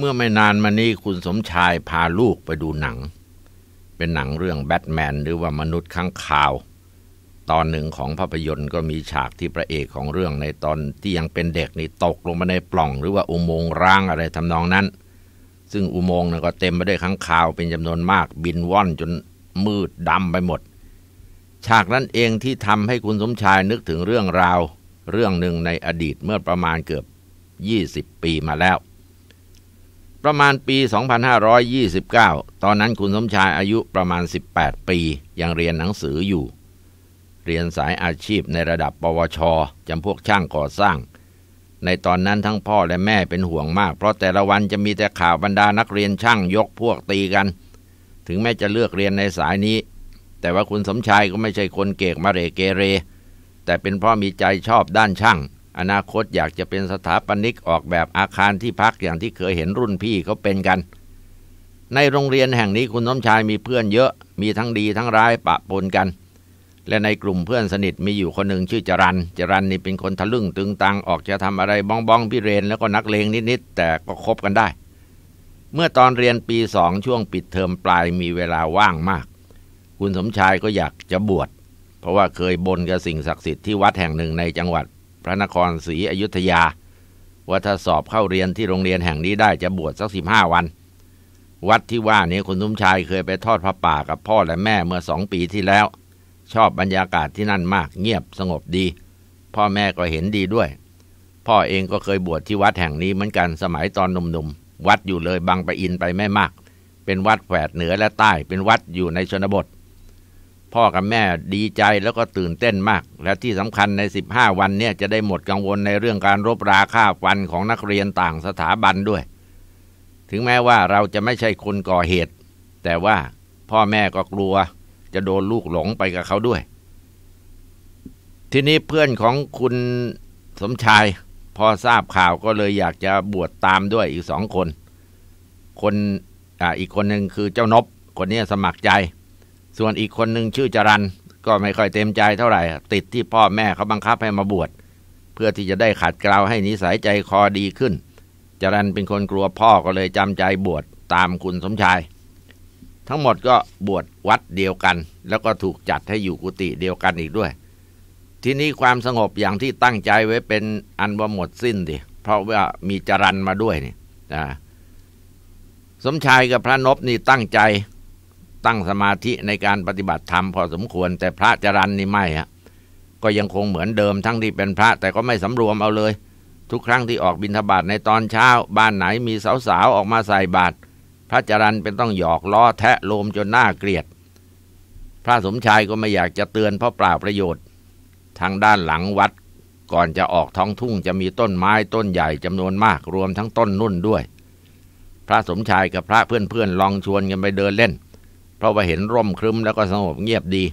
เมื่อไม่นานมานี้คุณสมชายพาลูกไปดูหนัง เป็นหนังเรื่องแบทแมนหรือว่ามนุษย์ข้างข่าว ตอนหนึ่งของภาพยนตร์ก็มีฉากที่พระเอกของเรื่องในตอนที่ยังเป็นเด็กนี่ตกลงมาในปล่องหรือว่าอุโมงค์ร้างอะไรทำนองนั้น ซึ่งอุโมงค์นั้นก็เต็มไปด้วยข้างข่าวเป็นจำนวนมากบินว่อนจนมืดดำไปหมด ฉากนั้นเองที่ทำให้คุณสมชายนึกถึงเรื่องราว เรื่องหนึ่งในอดีตเมื่อประมาณเกือบ20ปีมาแล้วประมาณปี 2529 ตอนนั้นคุณสมชายอายุประมาณ 18 ปี ยังเรียนหนังสืออยู่ เรียนสายอาชีพในระดับ ปวช จำพวกช่างก่อสร้าง ในตอนนั้นทั้งพ่อและแม่เป็นห่วงมาก เพราะแต่ละวันจะมีแต่ข่าวบรรดานักเรียนช่างยกพวกตีกัน ถึงแม้จะเลือกเรียนในสายนี้ แต่ว่าคุณสมชายก็ไม่ใช่คนเกกมาเรเกเร แต่เป็นเพราะมีใจชอบด้านช่างอนาคตอยากจะเป็นสถาปนิกออกแบบอาคารที่พักอย่างที่เคยเห็นรุ่นพี่เขาเป็นกัน ในโรงเรียนแห่งนี้คุณน้มชายมีเพื่อนเยอะมีทั้งดีทั้งร้ายปะปนกัน และในกลุ่มเพื่อนสนิทมีอยู่คนหนึ่งชื่อจรันจรันนี่เป็นคนทะลึ่งตึงตัง ออกจะทำอะไรบ้องบ้องพิเรนแล้วก็นักเลงนิดๆแต่ก็คบกันได้ เมื่อตอนเรียนปีสองช่วงปิดเทอมปลายมีเวลาว่างมาก คุณสมชายก็อยากจะบวชเพราะว่าเคยบนกับสิ่งศักดิ์สิทธิ์ที่วัดแห่งหนึ่งในจังหวัดระนครศรีอยุธยาว่าถ้าสอบเข้าเรียนที่โรงเรียนแห่งนี้ได้จะบวชสักสิบห้าวัน วัดที่ว่านี้คุณุ้มชายเคยไปทอดพระป่ากับพ่อและแม่เมื่อสองปีที่แล้วชอบบรรยากาศที่นั่นมากเงียบสงบดี พ่อแม่ก็เห็นดีด้วย พ่อเองก็เคยบวชที่วัดแห่งนี้เหมือนกันสมัยตอนหนุ่มๆ วัดอยู่เลยบางปะอินไปไม่มาก เป็นวัดแฝดเหนือและใต้เป็นวัดอยู่ในชนบทพ่อกับแม่ดีใจแล้วก็ตื่นเต้นมาก และที่สำคัญใน 15 วันเนี่ยจะได้หมดกังวลในเรื่องการรบราฆ่าฟันของนักเรียนต่างสถาบันด้วย ถึงแม้ว่าเราจะไม่ใช่คนก่อเหตุ แต่ว่าพ่อแม่ก็กลัว จะโดนลูกหลงไปกับเขาด้วย ทีนี้เพื่อนของคุณสมชายพอทราบข่าวก็เลยอยากจะบวชตามด้วยอีกสองคน คนออีกคนหนึ่งคือเจ้านบคนนี้สมัครใจส่วนอีกคนหนึ่งชื่อจรันก็ไม่ค่อยเต็มใจเท่าไหร่ ติดที่พ่อแม่เขาบังคับให้มาบวชเพื่อที่จะได้ขัดเกลาให้นิสัยใจคอดีขึ้น จรันเป็นคนกลัวพ่อก็เลยจำใจบวชตามคุณสมชาย ทั้งหมดก็บวชวัดเดียวกัน แล้วก็ถูกจัดให้อยู่กุฏิเดียวกันอีกด้วย ที่นี้ความสงบอย่างที่ตั้งใจไว้เป็นอันว่าหมดสิ้นดิเพราะว่ามีจรันมาด้วยนี่นะสมชายกับพระนพนี่ตั้งใจตั้งสมาธิในการปฏิบัติธรรมพอสมควรแต่พระจรันนี่ไม่ฮะก็ยังคงเหมือนเดิมทั้งที่เป็นพระแต่ก็ไม่สำรวมเอาเลย ทุกครั้งที่ออกบิณฑบาตในตอนเช้าบ้านไหนมีสาวๆออกมาใส่บาตร พระจรันเป็นต้องหยอกล้อแทะโลมจนหน้าเกลียด พระสมชายก็ไม่อยากจะเตือนเพราะเปล่าประโยชน์ทางด้านหลังวัดก่อนจะออกท้องทุ่งจะมีต้นไม้ต้นใหญ่จำนวนมากรวมทั้งต้นนุ่นด้วย พระสมชายกับพระเพื่อนๆลองชวนกันไปเดินเล่นเพราะว่าเห็นร่มครึ้มแล้วก็สงบเงียบดี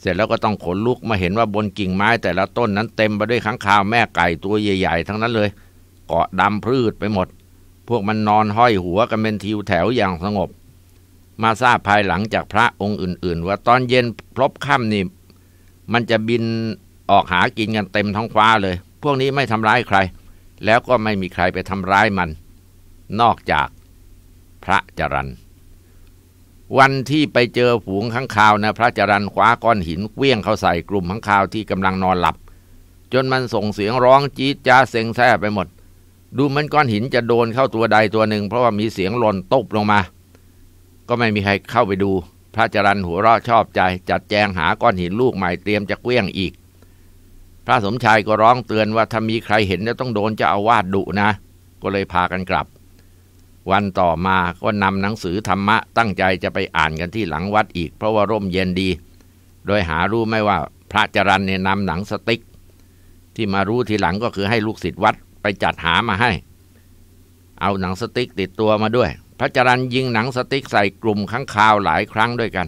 เสร็จแล้วก็ต้องขนลุกมาเห็นว่าบนกิ่งไม้แต่ละต้นนั้นเต็มไปด้วยขังคาวแม่ไก่ตัวใหญ่ ๆ ทั้งนั้นเลย เกาะดำพืชไปหมด พวกมันนอนห้อยหัวกันเป็นทิวแถวอย่างสงบ มาทราบภายหลังจากพระองค์อื่นๆ ว่าตอนเย็นพลบค่ำนี่มันจะบินออกหากินกันเต็มท้องฟ้าเลย พวกนี้ไม่ทำร้ายใคร แล้วก็ไม่มีใครไปทำร้ายมัน นอกจากพระจรัญวันที่ไปเจอฝูงข้างคาวนะพระจรันคว้าก้อนหินเวี่ยงเข้าใส่กลุ่มข้างคาวที่กำลังนอนหลับ จนมันส่งเสียงร้องจี๊ดจ้าเซ็งแซ่ไปหมด ดูมันก้อนหินจะโดนเข้าตัวใดตัวหนึ่ง เพราะว่ามีเสียงหล่นตบลงมา ก็ไม่มีใครเข้าไปดู พระจรันหัวเราะชอบใจ จัดแจงหาก้อนหินลูกใหม่เตรียมจะเวี่ยงอีก พระสมชายก็ร้องเตือนว่าถ้ามีใครเห็นจะต้องโดนจะอาวาดดุนะ ก็เลยพากันกลับวันต่อมาก็นำหนังสือธรรมะตั้งใจจะไปอ่านกันที่หลังวัดอีกเพราะว่าร่มเย็นดี โดยหารู้ไม่ว่าพระจรันเนี่ยนำหนังสติกที่มารู้ทีหลังก็คือให้ลูกศิษย์วัดไปจัดหามาให้ เอาหนังสติกติดตัวมาด้วยพระจรันยิงหนังสติกใส่กลุ่มข้างคาวหลายครั้งด้วยกัน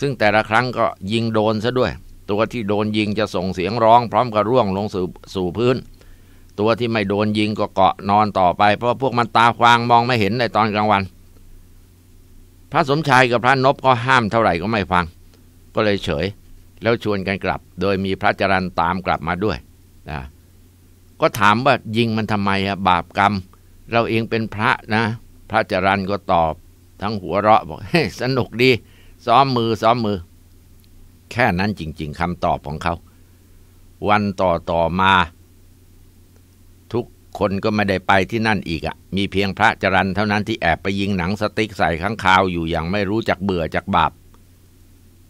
ซึ่งแต่ละครั้งก็ยิงโดนซะด้วย ตัวที่โดนยิงจะส่งเสียงร้อง พร้อมกับร่วงลงสู่พื้นตัวที่ไม่โดนยิงก็เกาะนอนต่อไป เพราะพวกมันตาควาง มองไม่เห็นในตอนกลางวัน พระสมชายกับพระนพก็ห้ามเท่าไหร่ก็ไม่ฟัง ก็เลยเฉย แล้วชวนกันกลับ โดยมีพระจรันตามกลับมาด้วยนะก็ถามว่ายิงมันทำไมอะบาปกรรม เราเองเป็นพระนะ พระจรันก็ตอบ ทั้งหัวเราะบอกสนุกดี ซ้อมมือซ้อมมือ แค่นั้นจริง ๆคำตอบของเขาวันต่อต่อมาคนก็ไม่ได้ไปที่นั่นอีกอะ่ะ มีเพียงพระจรันเท่านั้นที่แอบไปยิงหนังสติ๊กใส่ข้างคาวอยู่อย่างไม่รู้จักเบื่อจากบาป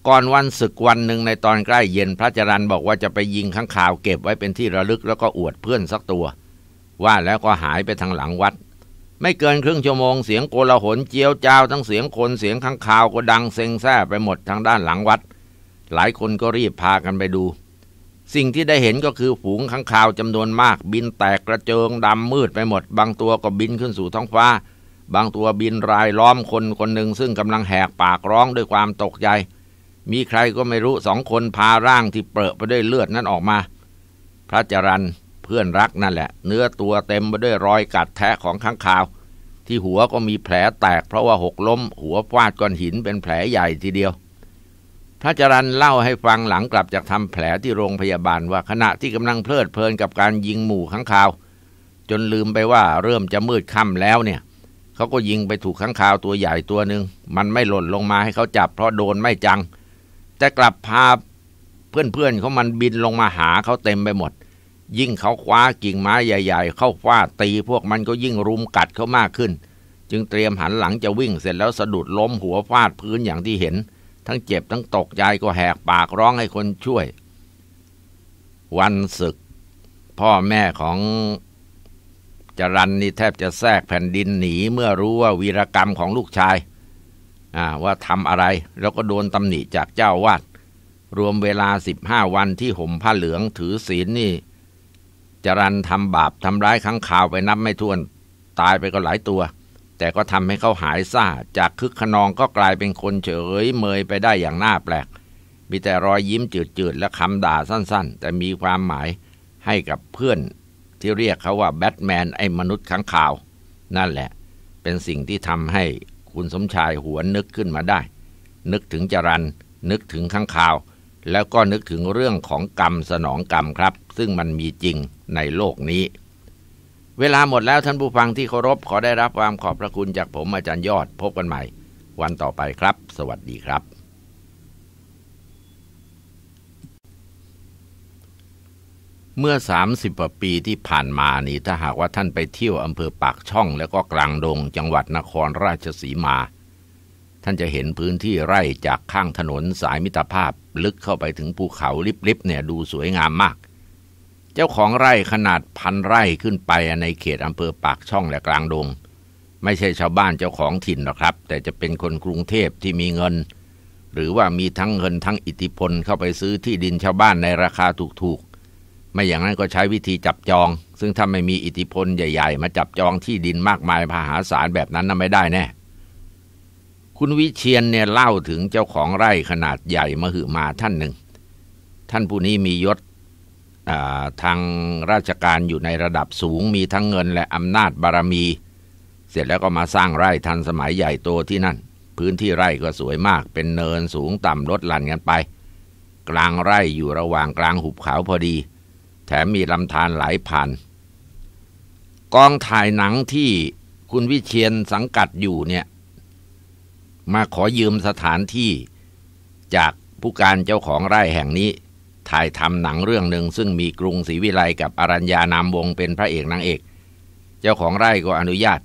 ก่อนวันศึกวันหนึ่งในตอนใกล้เย็นพระจรันบอกว่าจะไปยิงข้างคาวเก็บไว้เป็นที่ระลึกแล้วก็อวดเพื่อนสักตัว ว่าแล้วก็หายไปทางหลังวัด ไม่เกินครึ่งชั่วโมงเสียงโกลาหลเจียวจ้าวทั้งเสียงคนเสียงข้างคาวก็ดังเซ็งแซ่ไปหมดทางด้านหลังวัด หลายคนก็รีบพากันไปดูสิ่งที่ได้เห็นก็คือฝูงข้างคาวจำนวนมากบินแตกกระเจิงดำมืดไปหมด บางตัวก็บินขึ้นสู่ท้องฟ้า บางตัวบินรายล้อมคนคนหนึ่งซึ่งกำลังแหกปากร้องด้วยความตกใจ มีใครก็ไม่รู้สองคนพาร่างที่เปรอะไปด้วยเลือดนั้นออกมา พระจรันเพื่อนรักนั่นแหละ เนื้อตัวเต็มไปด้วยรอยกัดแทะของข้างคาว ที่หัวก็มีแผลแตกเพราะว่าหกล้ม หัวฟาดก้อนหินเป็นแผลใหญ่ทีเดียวพระจรันเล่าให้ฟังหลังกลับจากทำแผลที่โรงพยาบาลว่าขณะที่กำลังเพลิดเพลินกับการยิงหมู่ข้างคาวจนลืมไปว่าเริ่มจะมืดค่ำแล้วเนี่ยเขาก็ยิงไปถูกข้างคาวตัวใหญ่ตัวหนึ่งมันไม่หล่นลงมาให้เขาจับเพราะโดนไม่จัง แต่กลับพาเพื่อนๆเขามันบินลงมาหาเขาเต็มไปหมด ยิ่งเขาคว้ากิ่งไม้ใหญ่ๆ เข้าฟาดตีพวกมันก็ยิ่งรุมกัดเขามากขึ้น จึงเตรียมหันหลังจะวิ่งเสร็จแล้วสะดุดล้มหัวฟาดพื้นอย่างที่เห็นทั้งเจ็บ ทั้งตกใจก็แหกปากร้องให้คนช่วย วันศึก พ่อแม่ของจรันนี่แทบจะแทรกแผ่นดินหนี เมื่อรู้ว่าวีรกรรมของลูกชายว่าทำอะไร แล้วก็โดนตำหนิจากเจ้าวาดรวมเวลาสิบห้าวันที่ห่มผ้าเหลืองถือศีลนี่ จรันทำบาปทำร้ายข้างข่าวไปนับไม่ถ้วนตายไปก็หลายตัวแต่ก็ทำให้เขาหายซ่าจากคึกขนองก็กลายเป็นคนเฉยเมยไปได้อย่างน่าแปลก มีแต่รอยยิ้มจืดๆและคำด่าสั้นๆ แต่มีความหมายให้กับเพื่อนที่เรียกเขาว่า แบทแมน ไอ้มนุษย์ขังข่าว นั่นแหละ เป็นสิ่งที่ทำให้คุณสมชายหวนนึกขึ้นมาได้ นึกถึงจรันนึกถึงข้างข่าว แล้วก็นึกถึงเรื่องของกรรมสนองกรรมครับ ซึ่งมันมีจริงในโลกนี้เวลาหมดแล้วท่านผู้ฟังที่เคารพขอได้รับความขอบพระคุณจากผมอาจารย์ยอดพบกันใหม่ วันต่อไปครับ สวัสดีครับ เมื่อ30ปีที่ผ่านมานี่ถ้าหากว่าท่านไปเที่ยวอำเภอปากช่องแล้วก็กลางดงจังหวัดนครราชสีมา ท่านจะเห็นพื้นที่ไร่จากข้างถนนสายมิตรภาพลึกเข้าไปถึงภูเขาลิบๆเนี่ยดูสวยงามมากเจ้าของไร่ขนาดพันไร่ขึ้นไปในเขตอำเภอปากช่องและกลางดง ไม่ใช่ชาวบ้านเจ้าของถิ่นหรอกครับ แต่จะเป็นคนกรุงเทพที่มีเงิน หรือว่ามีทั้งเงินทั้งอิทธิพลเข้าไปซื้อที่ดินชาวบ้านในราคาถูกๆ ไม่อย่างนั้นก็ใช้วิธีจับจอง ซึ่งถ้าไม่มีอิทธิพลใหญ่ๆ มาจับจองที่ดินมากมายมหาศาลแบบนั้นน่ะไม่ได้แน่คุณวิเชียนเนี่ยเล่าถึงเจ้าของไร่ขนาดใหญ่มหึมาท่านหนึ่งท่านผู้นี้มียศทางราชการอยู่ในระดับสูงมีทั้งเงินและอำนาจบารมี เสร็จแล้วก็มาสร้างไร่ทันสมัยใหญ่โตที่นั่น พื้นที่ไร่ก็สวยมากเป็นเนินสูงต่ำลดหลั่นกันไป กลางไร่อยู่ระหว่างกลางหุบเขาพอดี แถมมีลำธารไหลผ่านกองถ่ายหนังที่คุณวิเชียนสังกัดอยู่เนี่ย มาขอยืมสถานที่จากผู้การเจ้าของไร่แห่งนี้ถ่ายทำหนังเรื่องหนึ่งซึ่งมีกรุงศรีวิไลกับอรัญญานามวงเป็นพระเอกนางเอก เจ้าของไร่ก็อนุญาต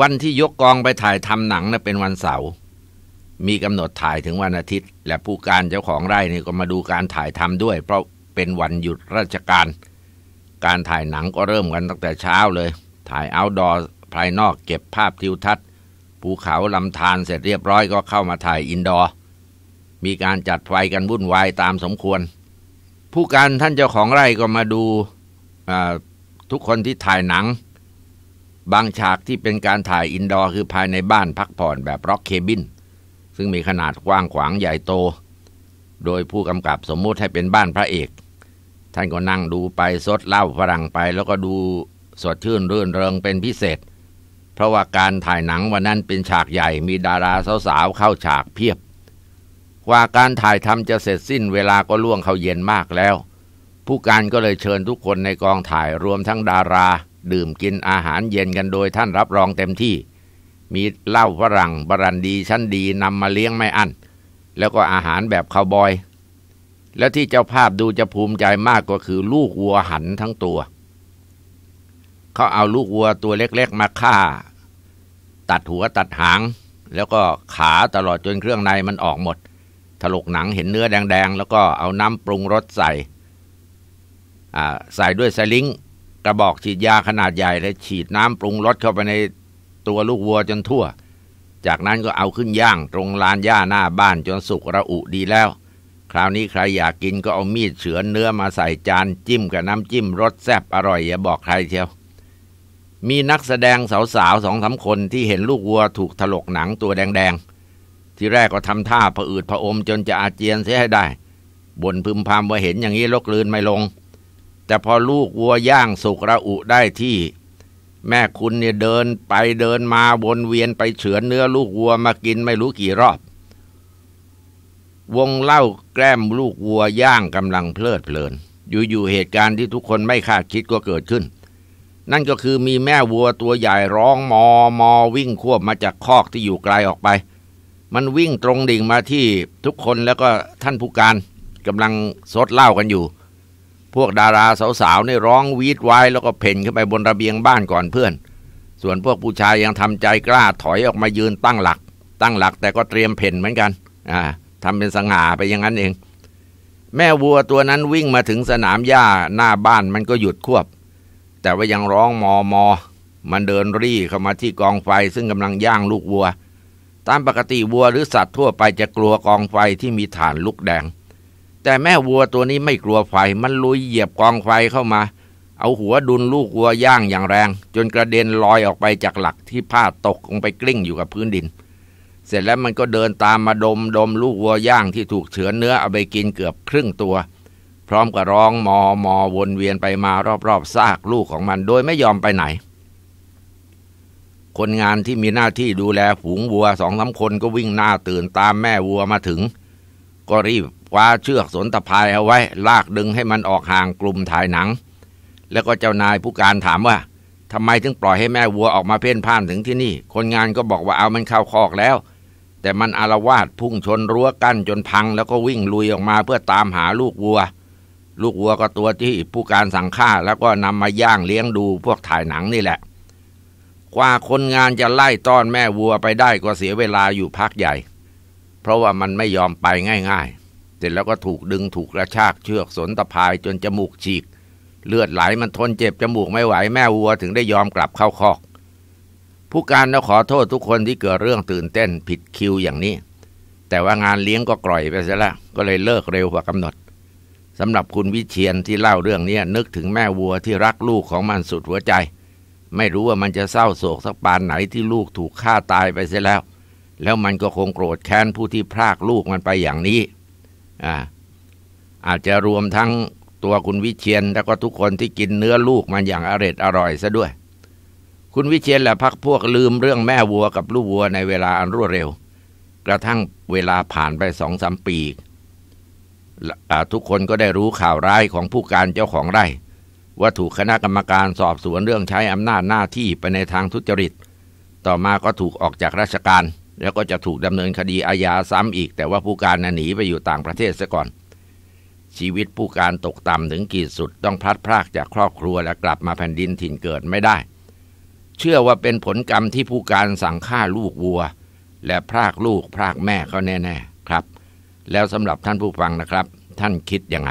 วันที่ยกกองไปถ่ายทำหนังนะ่ะเป็นวันเสาร์มีกำหนดถ่ายถึงวันอาทิตย์ และผู้การเจ้าของไร่นี่ก็มาดูการถ่ายทำด้วย เพราะเป็นวันหยุดราชการ การถ่ายหนังก็เริ่มกันตั้งแต่เช้าเลย ถ่ายเอาดอร์ภายนอกเก็บภาพทิวทัศน์ ภูเขาลำธารเสร็จเรียบร้อย ก็เข้ามาถ่ายอินดอร์มีการจัดไฟกันวุ่นวายตามสมควร ผู้การท่านเจ้าของไร่ก็มาดูทุกคนที่ถ่ายหนัง บางฉากที่เป็นการถ่ายอินดอร์คือภายในบ้านพักผ่อนแบบร็อกเคบิน ซึ่งมีขนาดกว้างขวางใหญ่โตโดยผู้กำกับสมมุติให้เป็นบ้านพระเอก ท่านก็นั่งดูไปซดเหล้าฝรั่งไปแล้วก็ดูสดชื่นรื่นเริงเป็นพิเศษ เพราะว่าการถ่ายหนังวันนั้นเป็นฉากใหญ่ มีดาราสาวๆเข้าฉากเพียบกว่าการถ่ายทำจะเสร็จสิ้นเวลาก็ล่วงเข้าเย็นมากแล้ว ผู้การก็เลยเชิญทุกคนในกองถ่าย รวมทั้งดารา ดื่มกินอาหารเย็นกันโดยท่านรับรองเต็มที่ มีเหล้าฝรั่งบรันดีชั้นดีนำมาเลี้ยงไม่อั้นแล้วก็อาหารแบบคาวบอย และที่เจ้าภาพดูจะภูมิใจมากก็คือลูกวัวหันทั้งตัว เขาเอาลูกวัวตัวเล็กๆ มาฆ่า ตัดหัวตัดหาง แล้วก็ขาตลอดจนเครื่องในมันออกหมดถลกหนังเห็นเนื้อแดง ๆ แล้วก็เอาน้ำปรุงรสใส่ ใส่ด้วยไซลิงกระบอกฉีดยาขนาดใหญ่และฉีดน้ำปรุงรสเข้าไปในตัวลูกวัวจนทั่ว จากนั้นก็เอาขึ้นย่างตรงลานหญ้าหน้าบ้านจนสุกระอุดีแล้ว คราวนี้ใครอยากกินก็เอามีดเฉือนเนื้อมาใส่จานจิ้มกับน้ำจิ้มรสแซ่บอร่อยอย่าบอกใครเชียวมีนักแสดงสาวๆสองสาคนที่เห็นลูกวัวถูกถลกหนังตัวแดงๆทีแรกก็ทำท่าผะอืดผะอมจนจะอาเจียนเสียให้ได้บ่นพึมพำว่าเห็นอย่างนี้ลกลืนไม่ลง แต่พอลูกวัวย่างสุกระอุได้ที่ แม่คุณเนี่ยเดินไปเดินมาวนเวียนไปเฉือนเนื้อลูกวัวมากินไม่รู้กี่รอบ วงเล่าแกล้มลูกวัวย่างกำลังเพลิดเพลิน อยู่ๆเหตุการณ์ที่ทุกคนไม่คาดคิดก็เกิดขึ้น นั่นก็คือมีแม่วัวตัวใหญ่ร้องมอมอวิ่งควบมาจากคอกที่อยู่ไกลออกไปมันวิ่งตรงดิ่งมาที่ทุกคนแล้วก็ท่านผู้การกำลังซดเหล้ากันอยู่ พวกดาราสาวๆนี่ร้องวีดวายแล้วก็เพ่นขึ้นไปบนระเบียงบ้านก่อนเพื่อน ส่วนพวกผู้ชายยังทำใจกล้าถอยออกมายืนตั้งหลัก ตั้งหลักแต่ก็เตรียมเพ่นเหมือนกันอ่าทำเป็นสง่า ไปอย่างนั้นเอง แม่วัวตัวนั้นวิ่งมาถึงสนามหญ้าหน้าบ้านมันก็หยุดควบ แต่ว่ายังร้องมอมอมันเดินรี่เข้ามาที่กองไฟ ซึ่งกำลังย่างลูกวัวตามปกติวัวหรือสัตว์ทั่วไปจะกลัวกองไฟที่มีฐานลุกแดง แต่แม่วัวตัวนี้ไม่กลัวไฟมันลุยเหยียบกองไฟเข้ามา เอาหัวดุนลูกวัวย่างอย่างแรง จนกระเด็นลอยออกไปจากหลักที่ผ้าตกลงไปกลิ้งอยู่กับพื้นดิน เสร็จแล้วมันก็เดินตามมาดมดมลูกวัวย่างที่ถูกเฉือนเนื้อเอาไปกินเกือบครึ่งตัว พร้อมกับร้องมอมอวนเวียนไปมารอบๆซากลูกของมันโดยไม่ยอมไปไหนคนงานที่มีหน้าที่ดูแลฝูงวัวสองสาคนก็วิ่งหน้าตื่นตามแม่วัวมาถึง ก็รีบคว้าเชือกสนตะพายเอาไว้ ลากดึงให้มันออกห่างกลุ่มถ่ายหนัง แล้วก็เจ้านายผู้การถามว่า ทำไมถึงปล่อยให้แม่วัวออกมาเพ่นพ่านถึงที่นี่ คนงานก็บอกว่าเอามันเข้าคอกแล้ว แต่มันอารวาสพุ่งชนรั้วกั้นจนพัง แล้วก็วิ่งลุยออกมาเพื่อตามหาลูกวัว ลูกวัวก็ตัวที่ผู้การสั่งฆ่า แล้วก็นำมาย่างเลี้ยงดูพวกถ่ายหนังนี่แหละกว่าคนงานจะไล่ต้อนแม่วัวไปได้ก็เสียเวลาอยู่พักใหญ่ เพราะว่ามันไม่ยอมไปง่ายๆเสร็จแล้วก็ถูกดึงถูกกระชากเชือกสนตะพายจนจมูกฉีก เลือดไหลมันทนเจ็บจมูกไม่ไหว แม่วัวถึงได้ยอมกลับเข้าคอก ผู้การต้อขอโทษทุกคนที่เกิดเรื่องตื่นเต้นผิดคิวอย่างนี้ แต่ว่างานเลี้ยงก็กร่อยไปซะละก็เลยเลิกเร็วกว่ากำหนดสำหรับคุณวิเชียนที่เล่าเรื่องนี้นึกถึงแม่วัวที่รักลูกของมันสุดหัวใจไม่รู้ว่ามันจะเศร้าโศกสักปานไหนที่ลูกถูกฆ่าตายไปเสียแล้ว แล้วมันก็คงโกรธแค้นผู้ที่พรากลูกมันไปอย่างนี้ อ่า อาจจะรวมทั้งตัวคุณวิเชียนแล้วก็ทุกคนที่กินเนื้อลูกมันอย่างอร็ดอร่อยซะด้วย คุณวิเชียนและพักพวกลืมเรื่องแม่วัว กับลูกวัวในเวลาอันรวดเร็ว กระทั่งเวลาผ่านไปสองสามปีทุกคนก็ได้รู้ข่าวร้ายของผู้การเจ้าของไร่ว่าถูกคณะกรรมการสอบสวนเรื่องใช้อำนาจหน้าที่ไปในทางทุจริต ต่อมาก็ถูกออกจากราชการ แล้วก็จะถูกดำเนินคดีอาญาซ้ำอีก แต่ว่าผู้การหนีไปอยู่ต่างประเทศซะก่อน ชีวิตผู้การตกต่ำถึงกีดสุดต้องพลัดพรากจากครอบครัวและกลับมาแผ่นดินถิ่นเกิดไม่ได้ เชื่อว่าเป็นผลกรรมที่ผู้การสั่งฆ่าลูกวัว และพรากลูกพรากแม่เขาแน่ๆครับ แล้วสำหรับท่านผู้ฟังนะครับ ท่านคิดยังไง